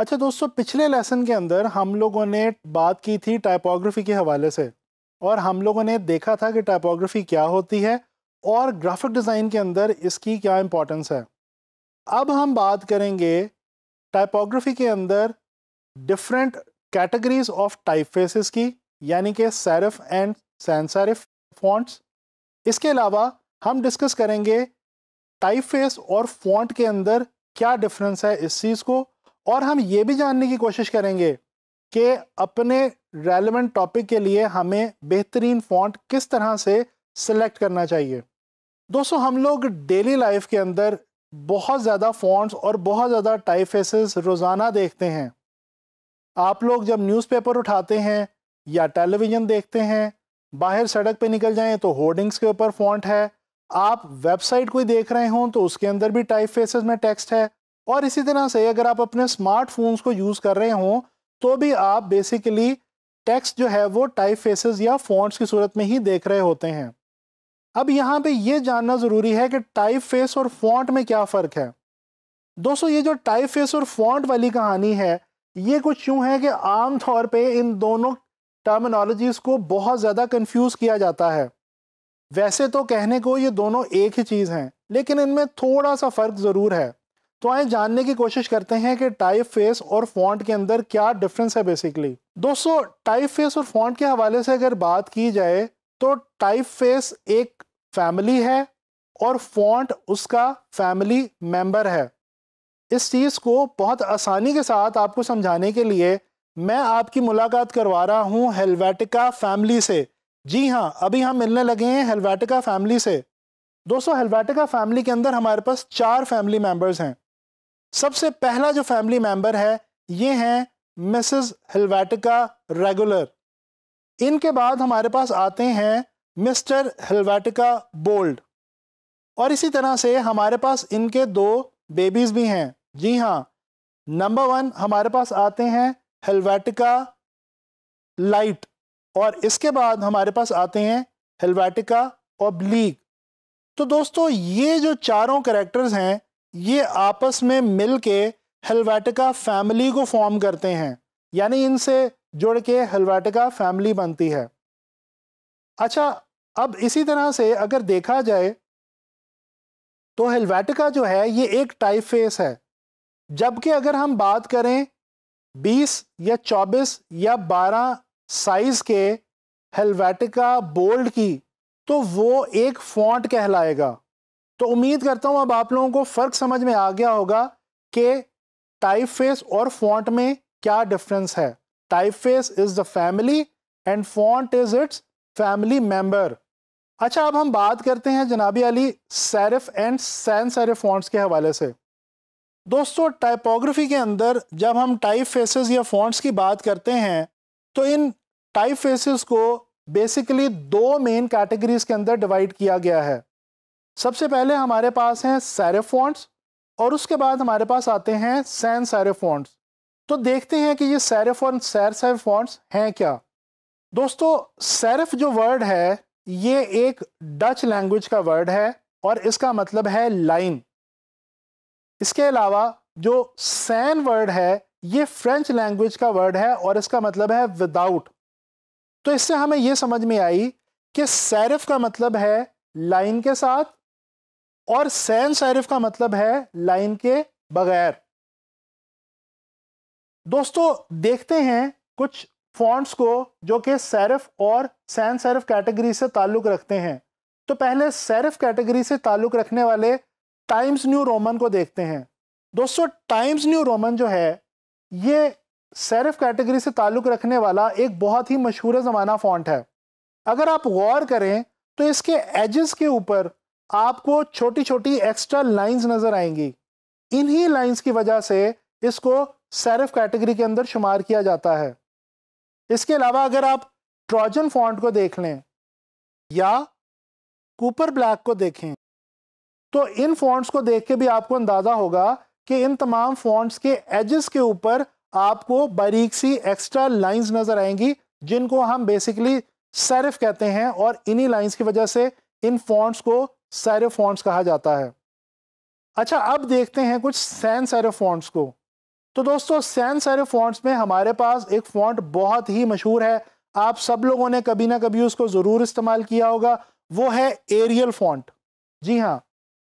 अच्छा दोस्तों पिछले लेसन के अंदर हम लोगों ने बात की थी टाइपोग्राफी के हवाले से और हम लोगों ने देखा था कि टाइपोग्राफी क्या होती है और ग्राफिक डिज़ाइन के अंदर इसकी क्या इम्पोर्टेंस है अब हम बात करेंगे टाइपोग्राफी के अंदर डिफरेंट कैटेगरीज ऑफ टाइपफेसेस की यानी कि सैरफ एंड सैनसरफ फॉन्ट्स इसके अलावा हम डिस्कस करेंगे टाइपफेस और फॉन्ट के अंदर क्या डिफरेंस है इस चीज़ को और हम ये भी जानने की कोशिश करेंगे कि अपने रेलिवेंट टॉपिक के लिए हमें बेहतरीन फॉन्ट किस तरह से सिलेक्ट करना चाहिए दोस्तों हम लोग डेली लाइफ के अंदर बहुत ज़्यादा फॉन्ट्स और बहुत ज़्यादा टाइपफेसेस रोज़ाना देखते हैं आप लोग जब न्यूज़पेपर उठाते हैं या टेलीविज़न देखते हैं बाहर सड़क पे निकल जाएं तो होर्डिंग्स के ऊपर फॉन्ट है आप वेबसाइट कोई देख रहे हों तो उसके अंदर भी टाइप में टेक्स्ट है और इसी तरह से अगर आप अपने स्मार्टफोन्स को यूज़ कर रहे हों तो भी आप बेसिकली टेक्स्ट जो है वो टाइप फेसेस या फॉन्ट्स की सूरत में ही देख रहे होते हैं अब यहाँ पे ये जानना ज़रूरी है कि टाइप फेस और फॉन्ट में क्या फ़र्क है दोस्तों ये जो टाइप फेस और फॉन्ट वाली कहानी है ये कुछ यूँ है कि आम तौर पे इन दोनों टर्मिनोलॉजीज़ को बहुत ज़्यादा कंफ्यूज किया जाता है वैसे तो कहने को ये दोनों एक ही चीज़ हैं लेकिन इनमें थोड़ा सा फ़र्क ज़रूर है तो आए जानने की कोशिश करते हैं कि टाइप फेस और फॉन्ट के अंदर क्या डिफरेंस है बेसिकली दोस्तों टाइप फेस और फॉन्ट के हवाले से अगर बात की जाए तो टाइप फेस एक फैमिली है और फॉन्ट उसका फैमिली मेंबर है इस चीज़ को बहुत आसानी के साथ आपको समझाने के लिए मैं आपकी मुलाकात करवा रहा हूँ हेलवेटिका फैमिली से जी हाँ अभी हम मिलने लगे हैं हेलवेटिका फैमिली से दोस्तों हेलवेटिका फैमिली के अंदर हमारे पास चार फैमिली मेम्बर्स हैं सबसे पहला जो फैमिली मेंबर है ये हैं मिसेस हिलवेटिका रेगुलर इनके बाद हमारे पास आते हैं मिस्टर हिलवेटिका बोल्ड और इसी तरह से हमारे पास इनके दो बेबीज़ भी हैं जी हाँ नंबर वन हमारे पास आते हैं हेलवेटिका लाइट और इसके बाद हमारे पास आते हैं हेलवेटिका और तो दोस्तों ये जो चारों करेक्टर्स हैं ये आपस में मिल के हेलवेटिका फैमिली को फॉर्म करते हैं यानी इनसे जुड़ के हेलवेटिका फैमिली बनती है अच्छा अब इसी तरह से अगर देखा जाए तो हेलवेटिका जो है ये एक टाइप फेस है जबकि अगर हम बात करें 20 या 24 या 12 साइज़ के हेलवेटिका बोल्ड की तो वो एक फॉन्ट कहलाएगा तो उम्मीद करता हूँ अब आप लोगों को फ़र्क समझ में आ गया होगा कि टाइप फेस और फॉन्ट में क्या डिफरेंस है type face is the family and font is its family member अच्छा अब हम बात करते हैं जनाबी अली serif and sans serif fonts के हवाले से दोस्तों टाइपोग्राफी के अंदर जब हम टाइप फेसेस या फॉन्ट्स की बात करते हैं तो इन टाइप फेसेस को बेसिकली दो मेन कैटेगरीज के अंदर डिवाइड किया गया है सबसे पहले हमारे पास हैं सैरेफॉन्ट्स और उसके बाद हमारे पास आते हैं सैन सैरेफॉन्ट्स तो देखते हैं कि ये सैरफ और सैर सैरेफॉन्ट्स हैं क्या दोस्तों सैरफ जो वर्ड है ये एक डच लैंग्वेज का वर्ड है और इसका मतलब है लाइन इसके अलावा जो सैन वर्ड है ये फ्रेंच लैंग्वेज का वर्ड है और इसका मतलब है विदाउट तो इससे हमें यह समझ में आई कि सैरफ का मतलब है लाइन के साथ और सैन शरीफ का मतलब है लाइन के बगैर दोस्तों देखते हैं कुछ फॉन्ट्स को जो कि सैरफ और सैन सैरफ कैटेगरी से ताल्लुक़ रखते हैं तो पहले सैरफ कैटेगरी से ताल्लुक़ रखने वाले टाइम्स न्यू रोमन को देखते हैं दोस्तों टाइम्स न्यू रोमन जो है ये सैरफ कैटेगरी से ताल्लुक़ रखने वाला एक बहुत ही मशहूर ज़माना फॉन्ट है अगर आप गौर करें तो इसके एजेस के ऊपर आपको छोटी छोटी एक्स्ट्रा लाइंस नज़र आएंगी इन्हीं लाइंस की वजह से इसको सैरफ कैटेगरी के अंदर शुमार किया जाता है इसके अलावा अगर आप ट्रोजन फॉन्ट को देख लें या कूपर ब्लैक को देखें तो इन फॉन्ट्स को देख के भी आपको अंदाज़ा होगा कि इन तमाम फॉन्ट्स के एजेस के ऊपर आपको बारीक सी एक्स्ट्रा लाइंस नज़र आएंगी जिनको हम बेसिकली सैरफ कहते हैं और इन्हीं लाइंस की वजह से इन फॉन्ट्स को सारे कहा जाता है अच्छा अब देखते हैं कुछ सैन सारे को तो दोस्तों सैन सारे में हमारे पास एक फॉन्ट बहुत ही मशहूर है आप सब लोगों ने कभी ना कभी उसको ज़रूर इस्तेमाल किया होगा वो है एरियल फॉन्ट जी हाँ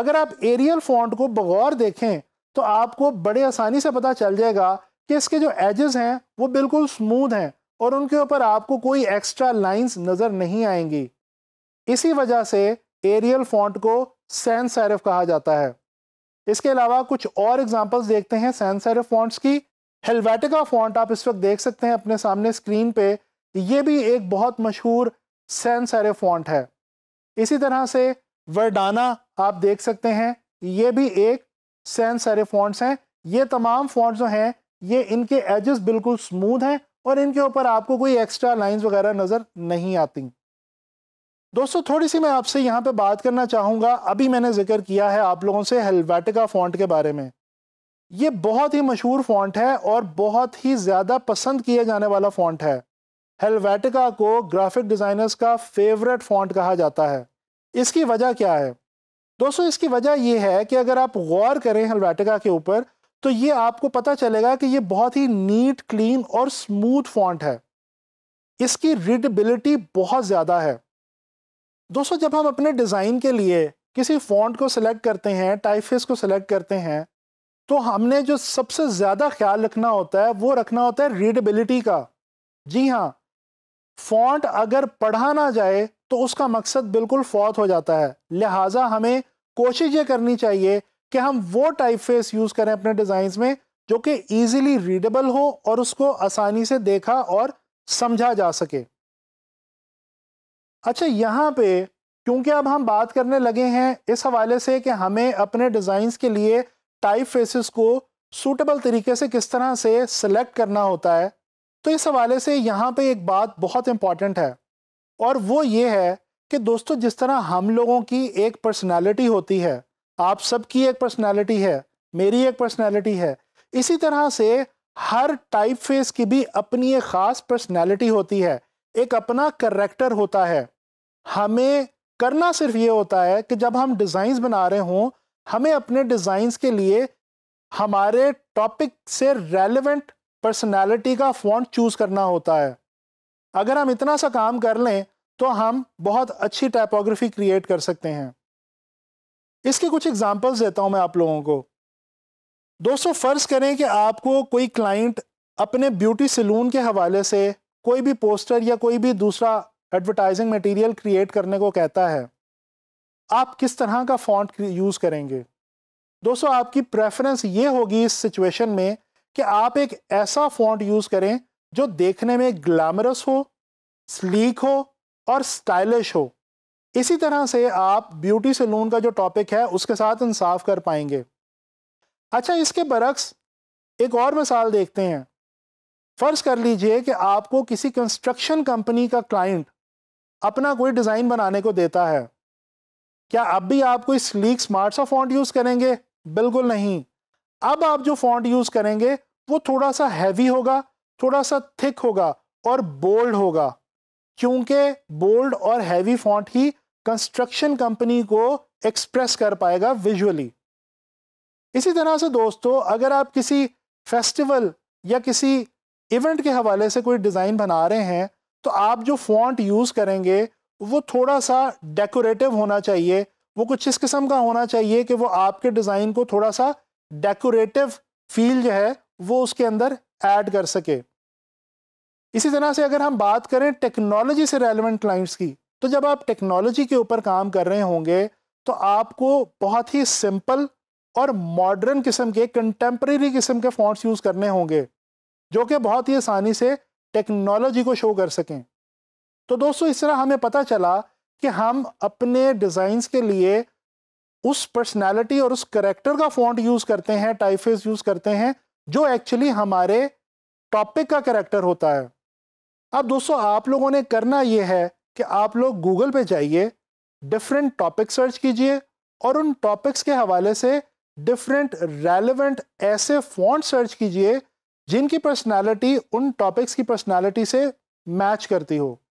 अगर आप एरियल फॉन्ट को बगौर देखें तो आपको बड़े आसानी से पता चल जाएगा कि इसके जो एजेस हैं वो बिल्कुल स्मूथ हैं और उनके ऊपर आपको कोई एक्स्ट्रा लाइंस नज़र नहीं आएंगी इसी वजह से एरियल फॉन्ट को सैन सैरफ कहा जाता है इसके अलावा कुछ और एग्जांपल्स देखते हैं सैन सैरफ फॉन्ट्स की हेलवेटिका फॉन्ट आप इस वक्त देख सकते हैं अपने सामने स्क्रीन पे ये भी एक बहुत मशहूर सैन सैरफ फॉन्ट है इसी तरह से वर्डाना आप देख सकते हैं ये भी एक सैन सैरफ फॉन्ट्स हैं ये तमाम फॉन्ट जो हैं ये इनके एजेस बिल्कुल स्मूथ हैं और इनके ऊपर आपको कोई एक्स्ट्रा लाइंस वगैरह नज़र नहीं आती दोस्तों थोड़ी सी मैं आपसे यहाँ पे बात करना चाहूँगा अभी मैंने जिक्र किया है आप लोगों से हेलवेटिका फ़ॉन्ट के बारे में ये बहुत ही मशहूर फ़ॉन्ट है और बहुत ही ज़्यादा पसंद किया जाने वाला फ़ॉन्ट है हेलवेटिका को ग्राफिक डिज़ाइनर्स का फेवरेट फ़ॉन्ट कहा जाता है इसकी वजह क्या है दोस्तों इसकी वजह यह है कि अगर आप गौर करें हेलवेटिका के ऊपर तो ये आपको पता चलेगा कि ये बहुत ही नीट क्लीन और स्मूथ फ़ॉन्ट है इसकी रिडबिलिटी बहुत ज़्यादा है दोस्तों जब हम अपने डिज़ाइन के लिए किसी फॉन्ट को सिलेक्ट करते हैं टाइफेस को सिलेक्ट करते हैं तो हमने जो सबसे ज़्यादा ख्याल रखना होता है वो रखना होता है रीडेबिलिटी का जी हाँ फॉन्ट अगर पढ़ा ना जाए तो उसका मकसद बिल्कुल फौत हो जाता है लिहाजा हमें कोशिश ये करनी चाहिए कि हम वो टाइपफेस यूज़ करें अपने डिज़ाइंस में जो कि ईजिली रीडेबल हो और उसको आसानी से देखा और समझा जा सके अच्छा यहाँ पे क्योंकि अब हम बात करने लगे हैं इस हवाले से कि हमें अपने डिज़ाइंस के लिए टाइप फेसिस को सूटेबल तरीके से किस तरह से सिलेक्ट करना होता है तो इस हवाले से यहाँ पे एक बात बहुत इम्पॉर्टेंट है और वो ये है कि दोस्तों जिस तरह हम लोगों की एक पर्सनालिटी होती है आप सबकी एक पर्सनालिटी है मेरी एक पर्सनालिटी है इसी तरह से हर टाइप फेस की भी अपनी एक ख़ास पर्सनालिटी होती है एक अपना करेक्टर होता है हमें करना सिर्फ ये होता है कि जब हम डिज़ाइंस बना रहे हों हमें अपने डिज़ाइंस के लिए हमारे टॉपिक से रेलिवेंट पर्सनालिटी का फॉन्ट चूज़ करना होता है अगर हम इतना सा काम कर लें तो हम बहुत अच्छी टाइपोग्राफी क्रिएट कर सकते हैं इसके कुछ एग्जांपल्स देता हूं मैं आप लोगों को दोस्तों फ़र्ज़ करें कि आपको कोई क्लाइंट अपने ब्यूटी सलून के हवाले से कोई भी पोस्टर या कोई भी दूसरा एडवर्टाइजिंग मटेरियल क्रिएट करने को कहता है आप किस तरह का फॉन्ट यूज़ करेंगे दोस्तों आपकी प्रेफरेंस ये होगी इस सिचुएशन में कि आप एक ऐसा फॉन्ट यूज़ करें जो देखने में ग्लैमरस हो स्लीक हो और स्टाइलिश हो इसी तरह से आप ब्यूटी सलून का जो टॉपिक है उसके साथ इंसाफ कर पाएंगे अच्छा इसके बरक्स एक और मिसाल देखते हैं फ़र्ज़ कर लीजिए कि आपको किसी कंस्ट्रक्शन कंपनी का क्लाइंट अपना कोई डिज़ाइन बनाने को देता है क्या अब भी आप कोई स्लीक स्मार्ट सा फॉन्ट यूज़ करेंगे बिल्कुल नहीं अब आप जो फॉन्ट यूज़ करेंगे वो थोड़ा सा हैवी होगा थोड़ा सा थिक होगा और बोल्ड होगा क्योंकि बोल्ड और हैवी फॉन्ट ही कंस्ट्रक्शन कंपनी को एक्सप्रेस कर पाएगा विजुअली इसी तरह से दोस्तों अगर आप किसी फेस्टिवल या किसी इवेंट के हवाले से कोई डिज़ाइन बना रहे हैं तो आप जो फॉन्ट यूज़ करेंगे वो थोड़ा सा डेकोरेटिव होना चाहिए वो कुछ इस किस्म का होना चाहिए कि वो आपके डिज़ाइन को थोड़ा सा डेकोरेटिव फील जो है वो उसके अंदर ऐड कर सके इसी तरह से अगर हम बात करें टेक्नोलॉजी से रेलिवेंट क्लाइंट्स की तो जब आप टेक्नोलॉजी के ऊपर काम कर रहे होंगे तो आपको बहुत ही सिंपल और मॉडर्न किस्म के कंटेम्प्रेरी किस्म के फॉन्ट्स यूज़ करने होंगे जो कि बहुत ही आसानी से टेक्नोलॉजी को शो कर सकें तो दोस्तों इस तरह हमें पता चला कि हम अपने डिज़ाइंस के लिए उस पर्सनालिटी और उस करेक्टर का फॉन्ट यूज़ करते हैं टाइफेस यूज़ करते हैं जो एक्चुअली हमारे टॉपिक का करेक्टर होता है अब दोस्तों आप लोगों ने करना ये है कि आप लोग गूगल पे जाइए डिफरेंट टॉपिक सर्च कीजिए और उन टॉपिक्स के हवाले से डिफरेंट रेलिवेंट ऐसे फॉन्ट सर्च कीजिए जिनकी पर्सनालिटी उन टॉपिक्स की पर्सनालिटी से मैच करती हो